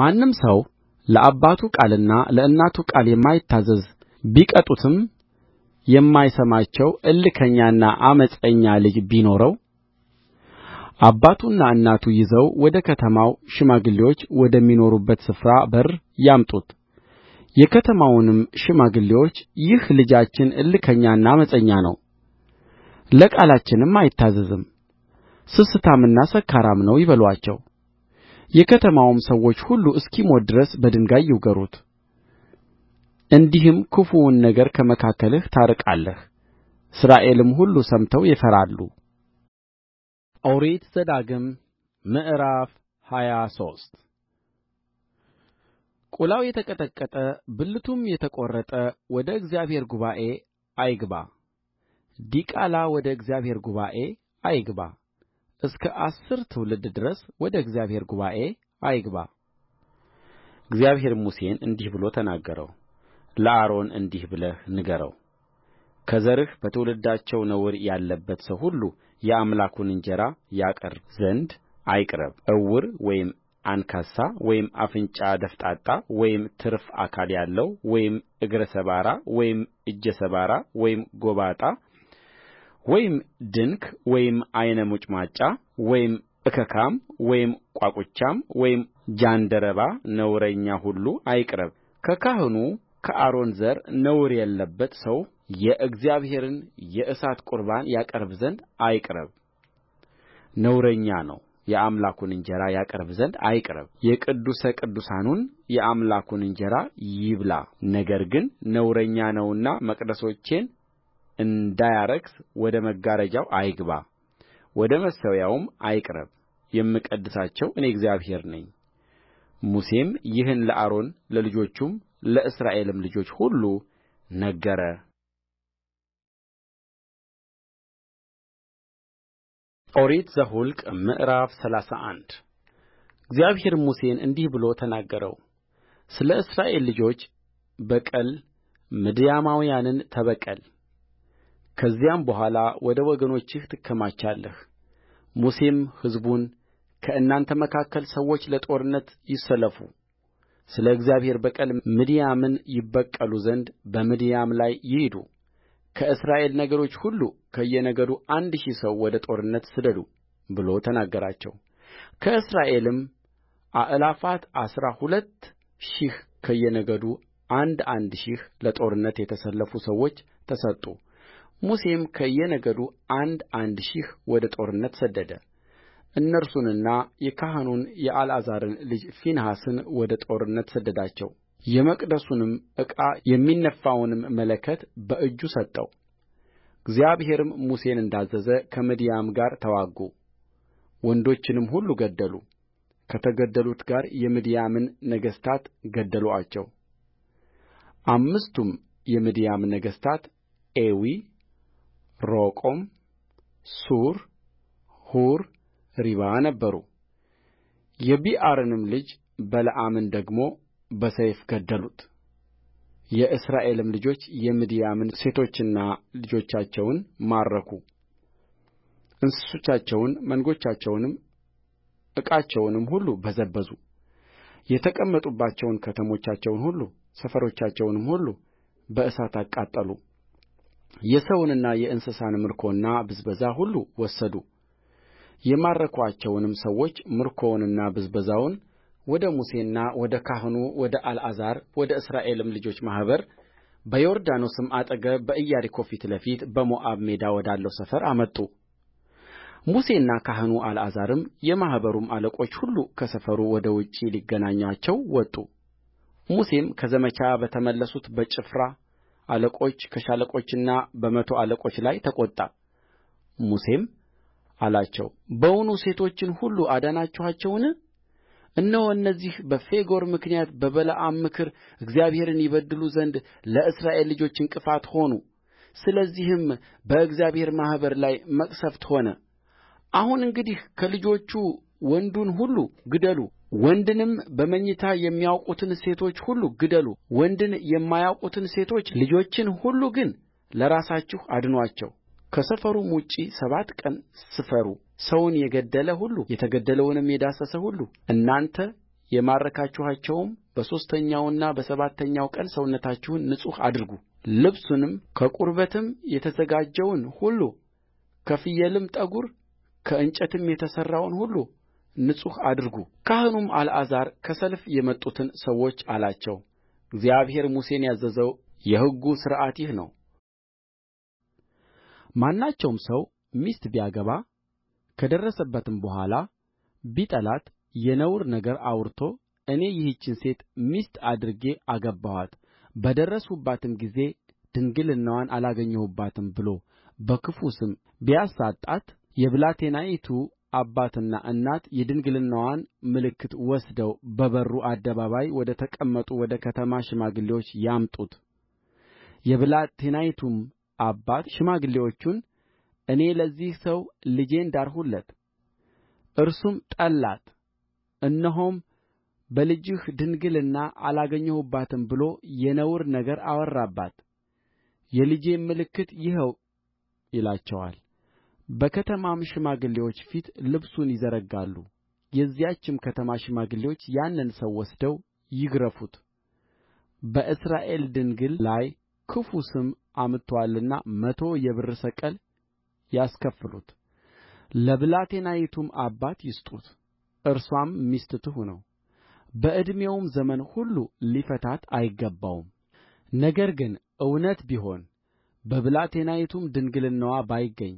ማንም ሰው ለአባቱ ቃልና ለእናቱ ቃል የማይታዘዝ ቢቀጡትም የማይሰማቸው እልከኛና ዓመፀኛ ልጅ ቢኖረው አባቱና እናቱ ይዘው ወደ ከተማው ሽማግሌዎች ወደሚኖሩበት ስፍራ በር ያምጡት። የከተማውንም ሽማግሌዎች ይህ ልጃችን እልከኛና ዓመፀኛ ነው፣ ለቃላችንም አይታዘዝም፣ ስስታምና ሰካራም ነው ይበሉአቸው። የከተማውም ሰዎች ሁሉ እስኪሞት ድረስ በድንጋይ ይውገሩት እንዲህም ክፉውን ነገር ከመካከልህ ታርቃለህ። እስራኤልም ሁሉ ሰምተው ይፈራሉ። ኦሪት ዘዳግም ምዕራፍ ሃያ ሶስት ቁላው የተቀጠቀጠ ብልቱም የተቈረጠ ወደ እግዚአብሔር ጉባኤ አይግባ። ዲቃላ ወደ እግዚአብሔር ጉባኤ አይግባ። እስከ አሥር ትውልድ ድረስ ወደ እግዚአብሔር ጉባኤ አይግባ እግዚአብሔርም ሙሴን እንዲህ ብሎ ተናገረው ለአሮን እንዲህ ብለህ ንገረው ከዘርህ በትውልዳቸው ነውር ያለበት ሰው ሁሉ የአምላኩን እንጀራ ያቀርብ ዘንድ አይቅረብ ዕውር ወይም አንካሳ ወይም አፍንጫ ደፍጣጣ ወይም ትርፍ አካል ያለው ወይም እግረ ሰባራ ወይም እጀ ሰባራ ወይም ጎባጣ ወይም ድንክ ወይም ዓይነ መጭማጫ ወይም እከካም ወይም ቋቁቻም ወይም ጃንደረባ ነውረኛ ሁሉ አይቅረብ ከካህኑ ከአሮን ዘር ነውር ያለበት ሰው የእግዚአብሔርን የእሳት ቁርባን ያቀርብ ዘንድ አይቅረብ። ነውረኛ ነው፣ የአምላኩን እንጀራ ያቀርብ ዘንድ አይቅረብ። የቅዱሰ ቅዱሳኑን የአምላኩን እንጀራ ይብላ። ነገር ግን ነውረኛ ነውና መቅደሶቼን እንዳያረክስ ወደ መጋረጃው አይግባ ወደ መሠዊያውም አይቅረብ የምቀድሳቸው እኔ እግዚአብሔር ነኝሙሴም ይህን ለአሮን ለልጆቹም ለእስራኤልም ልጆች ሁሉ ነገረ ኦሪት ዘኍልቍ ምዕራፍ ሰላሳ አንድ እግዚአብሔርም ሙሴን እንዲህ ብሎ ተናገረው። ስለ እስራኤል ልጆች በቀል ምድያማውያንን ተበቀል ከዚያም በኋላ ወደ ወገኖችህ ትከማቻለህ ሙሴም ሕዝቡን ከእናንተ መካከል ሰዎች ለጦርነት ይሰለፉ ስለ እግዚአብሔር በቀል ምድያምን ይበቀሉ ዘንድ በምድያም ላይ ይሂዱ ከእስራኤል ነገዶች ሁሉ ከየነገዱ አንድ ሺህ ሰው ወደ ጦርነት ስደዱ ብሎ ተናገራቸው። ከእስራኤልም አእላፋት አሥራ ሁለት ሺህ ከየነገዱ አንድ አንድ ሺህ ለጦርነት የተሰለፉ ሰዎች ተሰጡ። ሙሴም ከየነገዱ አንድ አንድ ሺህ ወደ ጦርነት ሰደደ እነርሱንና የካህኑን የአልዓዛርን ልጅ ፊንሐስን ወደ ጦርነት ሰደዳቸው የመቅደሱንም ዕቃ የሚነፋውንም መለከት በእጁ ሰጠው። እግዚአብሔርም ሙሴን እንዳዘዘ ከምድያም ጋር ተዋጉ፣ ወንዶችንም ሁሉ ገደሉ። ከተገደሉት ጋር የምድያምን ነገሥታት ገደሉአቸው። አምስቱም የምድያም ነገሥታት ኤዊ፣ ሮቆም ሱር ሑር ሪባ ነበሩ የቢዖርንም ልጅ በለዓምን ደግሞ በሰይፍ ገደሉት የእስራኤልም ልጆች የምድያምን ሴቶችና ልጆቻቸውን ማረኩ እንስሶቻቸውን መንጎቻቸውንም ዕቃቸውንም ሁሉ በዘበዙ የተቀመጡባቸውን ከተሞቻቸውን ሁሉ ሰፈሮቻቸውንም ሁሉ በእሳት አቃጠሉ የሰውንና የእንስሳን ምርኮና ብዝበዛ ሁሉ ወሰዱ የማረኩአቸውንም ሰዎች ምርኮውንና ብዝበዛውን ወደ ሙሴና ወደ ካህኑ ወደ አልዓዛር ወደ እስራኤልም ልጆች ማኅበር በዮርዳኖስም አጠገብ በኢያሪኮ ፊት ለፊት በሞዓብ ሜዳ ወዳለው ሰፈር አመጡ። ሙሴና ካህኑ አልዓዛርም የማኅበሩም አለቆች ሁሉ ከሰፈሩ ወደ ውጭ ሊገናኙአቸው ወጡ። ሙሴም ከዘመቻ በተመለሱት በጭፍራ አለቆች ከሻለቆችና በመቶ አለቆች ላይ ተቈጣ። ሙሴም አላቸው በውኑ ሴቶችን ሁሉ አዳናችኋቸውን? እነሆ እነዚህ በፌጎር ምክንያት በበለዓም ምክር እግዚአብሔርን ይበድሉ ዘንድ ለእስራኤል ልጆች እንቅፋት ሆኑ። ስለዚህም በእግዚአብሔር ማኅበር ላይ መቅሠፍት ሆነ። አሁን እንግዲህ ከልጆቹ ወንዱን ሁሉ ግደሉ ወንድንም በመኝታ የሚያውቁትን ሴቶች ሁሉ ግደሉ ወንድን የማያውቁትን ሴቶች ልጆችን ሁሉ ግን ለራሳችሁ አድኑአቸው ከሰፈሩም ውጭ ሰባት ቀን ስፈሩ ሰውን የገደለ ሁሉ የተገደለውንም የዳሰሰ ሁሉ እናንተ የማረካችኋቸውም በሦስተኛውና በሰባተኛው ቀን ሰውነታችሁን ንጹሕ አድርጉ ልብሱንም ከቁርበትም የተዘጋጀውን ሁሉ ከፍየልም ጠጉር ከእንጨትም የተሠራውን ሁሉ ንጹሕ አድርጉ ካህኑም አልዓዛር ከሰልፍ የመጡትን ሰዎች አላቸው እግዚአብሔር ሙሴን ያዘዘው የሕጉ ሥርዓት ይህ ነው ማናቸውም ሰው ሚስት ቢያገባ ከደረሰበትም በኋላ ቢጠላት የነውር ነገር አውርቶ እኔ ይህችን ሴት ሚስት አድርጌ አገባኋት በደረስሁባትም ጊዜ ድንግልናዋን አላገኘሁባትም ብሎ በክፉ ስም ቢያሳጣት የብላቴናይቱ አባትና እናት የድንግልናዋን ምልክት ወስደው በበሩ አደባባይ ወደ ተቀመጡ ወደ ከተማ ሽማግሌዎች ያምጡት የብላቴናይቱም አባት ሽማግሌዎቹን እኔ ለዚህ ሰው ልጄን ዳርሁለት እርሱም ጠላት እነሆም በልጅህ ድንግልና አላገኘሁባትም ብሎ የነውር ነገር አወራባት የልጄም ምልክት ይኸው ይላቸዋል በከተማም ሽማግሌዎች ፊት ልብሱን ይዘረጋሉ የዚያችም ከተማ ሽማግሌዎች ያንን ሰው ወስደው ይግረፉት በእስራኤል ድንግል ላይ ክፉ ስም አምጥቶአልና መቶ የብር ሰቅል ያስከፍሉት ለብላቴናይቱም አባት ይስጡት እርሷም ሚስት ትሁነው በዕድሜውም ዘመን ሁሉ ሊፈታት አይገባውም ነገር ግን እውነት ቢሆን በብላቴናይቱም ድንግልናዋ ባይገኝ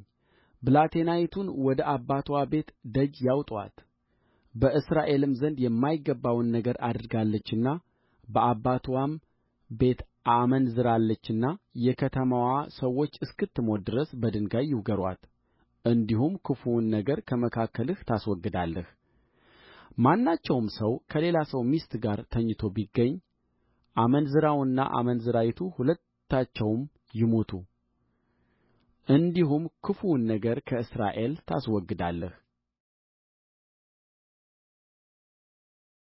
ብላቴናይቱን ወደ አባትዋ ቤት ደጅ ያውጡአት በእስራኤልም ዘንድ የማይገባውን ነገር አድርጋለችና በአባትዋም ቤት አመንዝራለችና የከተማዋ ሰዎች እስክትሞት ድረስ በድንጋይ ይውገሩአት እንዲሁም ክፉውን ነገር ከመካከልህ ታስወግዳለህ ማናቸውም ሰው ከሌላ ሰው ሚስት ጋር ተኝቶ ቢገኝ አመንዝራውና አመንዝራይቱ ሁለታቸውም ይሙቱ እንዲሁም ክፉውን ነገር ከእስራኤል ታስወግዳለህ